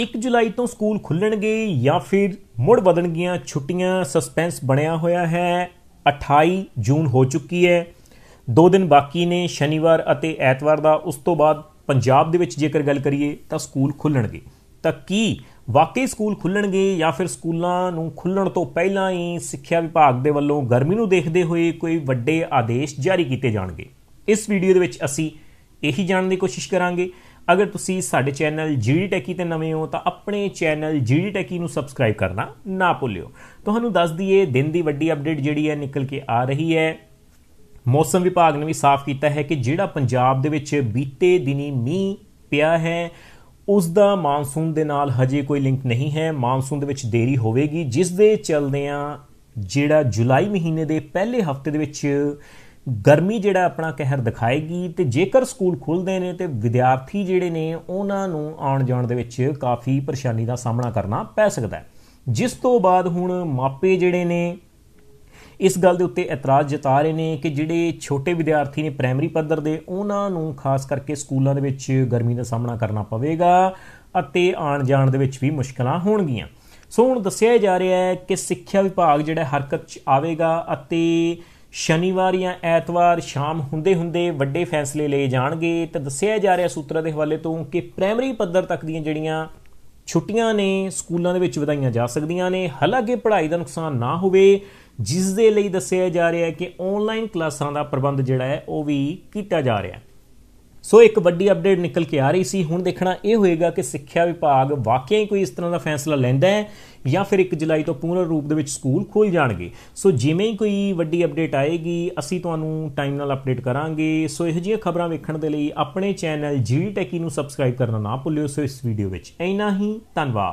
1 ਜੁਲਾਈ ਤੋਂ ਸਕੂਲ ਖੁੱਲਣਗੇ ਜਾਂ ਫਿਰ ਮੁੜ ਵਧਣਗੀਆਂ ਛੁੱਟੀਆਂ ਸਸਪੈਂਸ ਬਣਿਆ ਹੋਇਆ ਹੈ 28 ਜੂਨ ਹੋ ਚੁੱਕੀ ਹੈ ਦੋ ਦਿਨ ਬਾਕੀ ਨੇ ਸ਼ਨੀਵਾਰ ਅਤੇ ਐਤਵਾਰ ਦਾ ਉਸ ਤੋਂ ਬਾਅਦ ਪੰਜਾਬ ਦੇ ਵਿੱਚ ਜੇਕਰ ਗੱਲ ਕਰੀਏ ਤਾਂ ਸਕੂਲ ਖੁੱਲਣਗੇ ਤਾਂ ਕੀ ਵਾਕਈ ਸਕੂਲ ਖੁੱਲਣਗੇ ਜਾਂ ਫਿਰ ਸਕੂਲਾਂ ਨੂੰ ਖੁੱਲਣ ਤੋਂ ਪਹਿਲਾਂ ਹੀ ਸਿੱਖਿਆ ਵਿਭਾਗ ਦੇ ਵੱਲੋਂ ਗਰਮੀ ਨੂੰ ਦੇਖਦੇ ਹੋਏ ਕੋਈ ਵੱਡੇ ਆਦੇਸ਼ ਜਾਰੀ ਕੀਤੇ ਜਾਣਗੇ ਇਸ ਵੀਡੀਓ ਦੇ ਵਿੱਚ ਅਸੀਂ ਇਹੀ ਜਾਣਨ ਦੀ ਕੋਸ਼ਿਸ਼ ਕਰਾਂਗੇ ਅਗਰ ਤੁਸੀਂ ਸਾਡੇ ਚੈਨਲ ਜੀਡੀ ਟੈਕੀ ਤੇ ਨਵੇਂ ਹੋ ਤਾਂ ਆਪਣੇ ਚੈਨਲ ਜੀਡੀ ਟੈਕੀ ਨੂੰ ਸਬਸਕ੍ਰਾਈਬ ਕਰਨਾ ਨਾ ਭੁੱਲਿਓ ਤੁਹਾਨੂੰ ਦੱਸ ਦਈਏ ਦਿਨ ਦੀ ਵੱਡੀ ਅਪਡੇਟ ਜਿਹੜੀ ਹੈ ਨਿਕਲ ਕੇ ਆ ਰਹੀ ਹੈ ਮੌਸਮ ਵਿਭਾਗ ਨੇ ਵੀ ਸਾਫ਼ ਕੀਤਾ ਹੈ ਕਿ ਜਿਹੜਾ ਪੰਜਾਬ ਦੇ ਵਿੱਚ ਬੀਤੇ ਦਿਨੀ ਮੀਂਹ ਪਿਆ ਹੈ ਉਸ ਦਾ ਮਾਨਸੂਨ ਦੇ ਨਾਲ ਹਜੇ ਕੋਈ ਲਿੰਕ ਨਹੀਂ ਹੈ ਮਾਨਸੂਨ ਦੇ ਵਿੱਚ ਦੇਰੀ ਹੋਵੇਗੀ ਜਿਸ ਦੇ ਚੱਲਦਿਆਂ ਜਿਹੜਾ ਜੁਲਾਈ ਮਹੀਨੇ ਦੇ ਪਹਿਲੇ ਹਫਤੇ ਦੇ ਵਿੱਚ ਗਰਮੀ ਜਿਹੜਾ ਆਪਣਾ ਕਹਿਰ ਦਿਖਾਏਗੀ ਤੇ ਜੇਕਰ ਸਕੂਲ ਖੁੱਲਦੇ ਨੇ ਤੇ ਵਿਦਿਆਰਥੀ ਜਿਹੜੇ ਨੇ ਉਹਨਾਂ ਨੂੰ ਆਉਣ ਜਾਣ ਦੇ ਵਿੱਚ ਕਾਫੀ ਪਰੇਸ਼ਾਨੀ ਦਾ ਸਾਹਮਣਾ ਕਰਨਾ ਪੈ ਸਕਦਾ ਹੈ ਜਿਸ ਤੋਂ ਬਾਅਦ ਹੁਣ ਮਾਪੇ ਜਿਹੜੇ ਨੇ ਇਸ ਗੱਲ ਦੇ ਉੱਤੇ ਇਤਰਾਜ਼ ਜਤਾ ਰਹੇ ਨੇ ਕਿ ਜਿਹੜੇ ਛੋਟੇ ਵਿਦਿਆਰਥੀ ਨੇ ਪ੍ਰਾਇਮਰੀ ਪੱਧਰ ਦੇ ਉਹਨਾਂ ਨੂੰ ਖਾਸ ਕਰਕੇ ਸਕੂਲਾਂ ਦੇ ਵਿੱਚ ਗਰਮੀ ਦਾ ਸਾਹਮਣਾ ਕਰਨਾ ਪਵੇਗਾ ਅਤੇ ਆਣ ਜਾਣ ਦੇ ਵਿੱਚ ਵੀ ਮੁਸ਼ਕਲਾਂ ਹੋਣਗੀਆਂ ਸੋ ਹੁਣ ਦੱਸਿਆ ਜਾ ਰਿਹਾ ਹੈ ਕਿ ਸਿੱਖਿਆ ਵਿਭਾਗ ਜਿਹੜਾ ਹਰਕਤ 'ਚ ਆਵੇਗਾ ਅਤੇ ਸ਼ਨੀਵਾਰ ਜਾਂ ਐਤਵਾਰ ਸ਼ਾਮ ਹੁੰਦੇ ਹੁੰਦੇ ਵੱਡੇ ਫੈਸਲੇ ਲਏ ਜਾਣਗੇ ਤਾਂ ਦੱਸਿਆ ਜਾ ਰਿਹਾ ਸੂਤਰਾਂ ਦੇ ਹਵਾਲੇ ਤੋਂ ਕਿ ਪ੍ਰਾਇਮਰੀ ਪੱਧਰ ਤੱਕ ਦੀਆਂ ਜਿਹੜੀਆਂ ਛੁੱਟੀਆਂ ਨੇ ਸਕੂਲਾਂ ਦੇ ਵਿੱਚ ਵਧਾਈਆਂ ਜਾ ਸਕਦੀਆਂ ਨੇ ਹਾਲਾਂਕਿ ਪੜ੍ਹਾਈ ਦਾ ਨੁਕਸਾਨ ਨਾ ਹੋਵੇ ਜਿਸ ਦੇ ਲਈ ਦੱਸਿਆ ਜਾ ਰਿਹਾ ਹੈ ਕਿ ਆਨਲਾਈਨ ਕਲਾਸਾਂ ਦਾ ਪ੍ਰਬੰਧ ਜਿਹੜਾ ਹੈ ਉਹ ਵੀ ਕੀਤਾ ਜਾ ਰਿਹਾ ਹੈ ਸੋ ਇੱਕ ਵੱਡੀ ਅਪਡੇਟ ਨਿਕਲ ਕੇ ਆ ਰਹੀ ਸੀ ਹੁਣ ਦੇਖਣਾ ਇਹ ਹੋਏਗਾ ਕਿ ਸਿੱਖਿਆ ਵਿਭਾਗ ਵਾਕਿਆ ਹੀ ਕੋਈ ਇਸ ਤਰ੍ਹਾਂ ਦਾ ਫੈਸਲਾ ਲੈਂਦਾ ਹੈ ਜਾਂ ਫਿਰ 1 ਜੁਲਾਈ ਤੋਂ ਪੂਰਨ ਰੂਪ ਦੇ ਵਿੱਚ ਸਕੂਲ ਖੁੱਲ ਜਾਣਗੇ ਸੋ ਜਿਵੇਂ ਹੀ ਕੋਈ ਵੱਡੀ ਅਪਡੇਟ ਆਏਗੀ ਅਸੀਂ ਤੁਹਾਨੂੰ ਟਾਈਮ ਨਾਲ ਅਪਡੇਟ ਕਰਾਂਗੇ ਸੋ ਇਹੋ ਜਿਹੀਆਂ ਖਬਰਾਂ ਵੇਖਣ ਦੇ ਲਈ ਆਪਣੇ ਚੈਨਲ ਜੀ ਟੈਕੀ ਨੂੰ ਸਬਸਕ੍ਰਾਈਬ ਕਰਨਾ ਨਾ ਭੁੱਲਿਓ ਸੋ ਇਸ ਵੀਡੀਓ ਵਿੱਚ ਇੰਨਾ ਹੀ ਧੰਨਵਾਦ